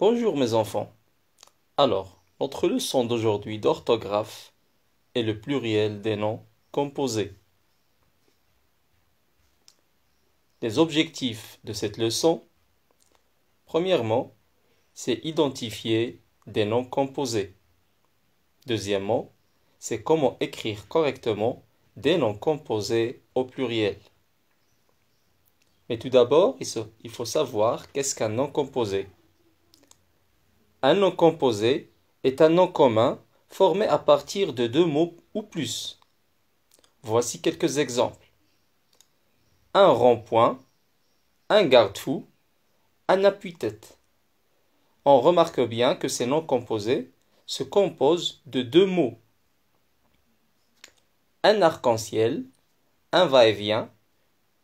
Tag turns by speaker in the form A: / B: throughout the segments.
A: Bonjour mes enfants. Alors, notre leçon d'aujourd'hui d'orthographe est le pluriel des noms composés. Les objectifs de cette leçon, premièrement, c'est identifier des noms composés. Deuxièmement, c'est comment écrire correctement des noms composés au pluriel. Mais tout d'abord, il faut savoir qu'est-ce qu'un nom composé. Un nom composé est un nom commun formé à partir de deux mots ou plus. Voici quelques exemples. Un rond-point, un garde-fou, un appui tête On remarque bien que ces noms composés se composent de deux mots. Un arc-en-ciel, un va-et-vient,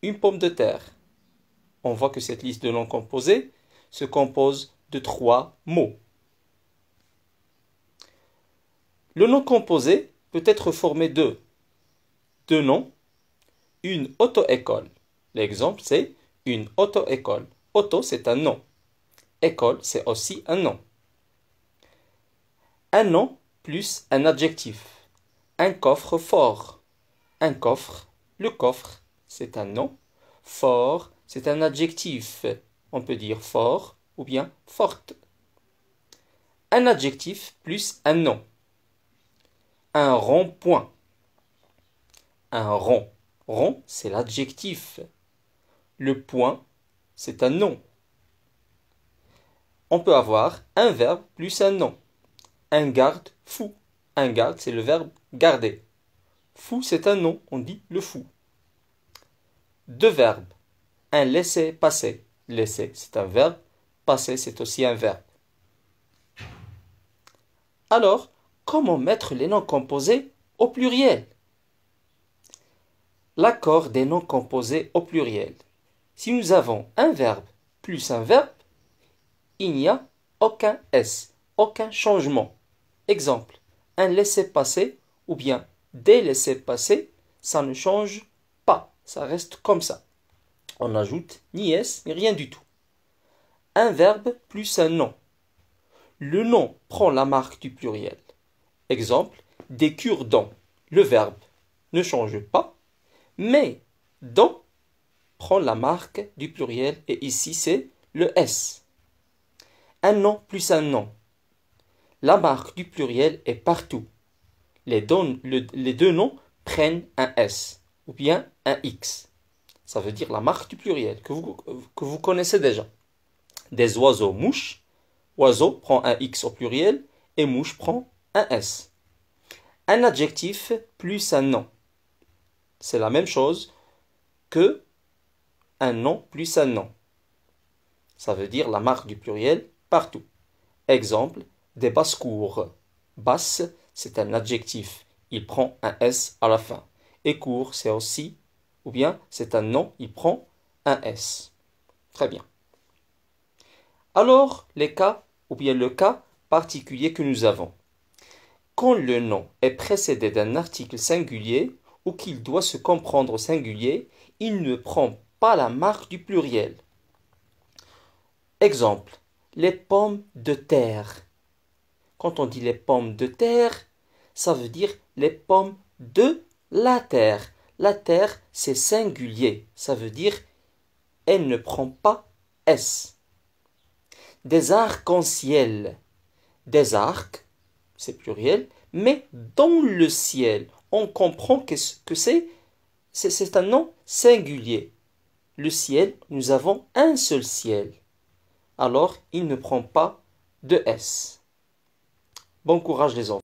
A: une pomme de terre. On voit que cette liste de noms composés se compose de trois mots. Le nom composé peut être formé de deux noms, une auto-école. L'exemple, c'est une auto-école. Auto, auto c'est un nom. École, c'est aussi un nom. Un nom plus un adjectif. Un coffre fort. Un coffre, le coffre, c'est un nom. Fort, c'est un adjectif. On peut dire fort ou bien forte. Un adjectif plus un nom un rond-point. Un rond. Rond, c'est l'adjectif. Le point, c'est un nom. On peut avoir un verbe plus un nom. Un garde fou. Un garde, c'est le verbe garder. Fou, c'est un nom, on dit le fou. Deux verbes. Un laisser passer. Laisser, c'est un verbe. Passer, c'est aussi un verbe. Alors, comment mettre les noms composés au pluriel L'accord des noms composés au pluriel. Si nous avons un verbe plus un verbe, il n'y a aucun S, aucun changement. Exemple, un laisser-passer ou bien des laisser-passer, ça ne change pas, ça reste comme ça. On n'ajoute ni S ni rien du tout. Un verbe plus un nom. Le nom prend la marque du pluriel. Exemple, des cure-dents. Le verbe ne change pas, mais dents prend la marque du pluriel et ici c'est le S. Un nom plus un nom. La marque du pluriel est partout. Les, les deux noms prennent un S ou bien un X. Ça veut dire la marque du pluriel que vous, connaissez déjà. Des oiseaux mouches, oiseau prend un X au pluriel et mouche prend un S. Un adjectif plus un nom. C'est la même chose que un nom plus un nom. Ça veut dire la marque du pluriel partout. Exemple, des basses-cours. Basse, c'est un adjectif. Il prend un S à la fin. Et court, c'est aussi, ou bien c'est un nom, il prend un S. Très bien. Alors, les cas, ou bien le cas particulier que nous avons quand le nom est précédé d'un article singulier ou qu'il doit se comprendre au singulier, il ne prend pas la marque du pluriel. Exemple, les pommes de terre. Quand on dit les pommes de terre, ça veut dire les pommes de la terre. La terre, c'est singulier. Ça veut dire elle ne prend pas S. Des arcs-en-ciel. Des arcs, c'est pluriel, mais dans le ciel, on comprend que, c'est, c'est un nom singulier. Le ciel, nous avons un seul ciel. Alors, il ne prend pas de S. Bon courage les enfants.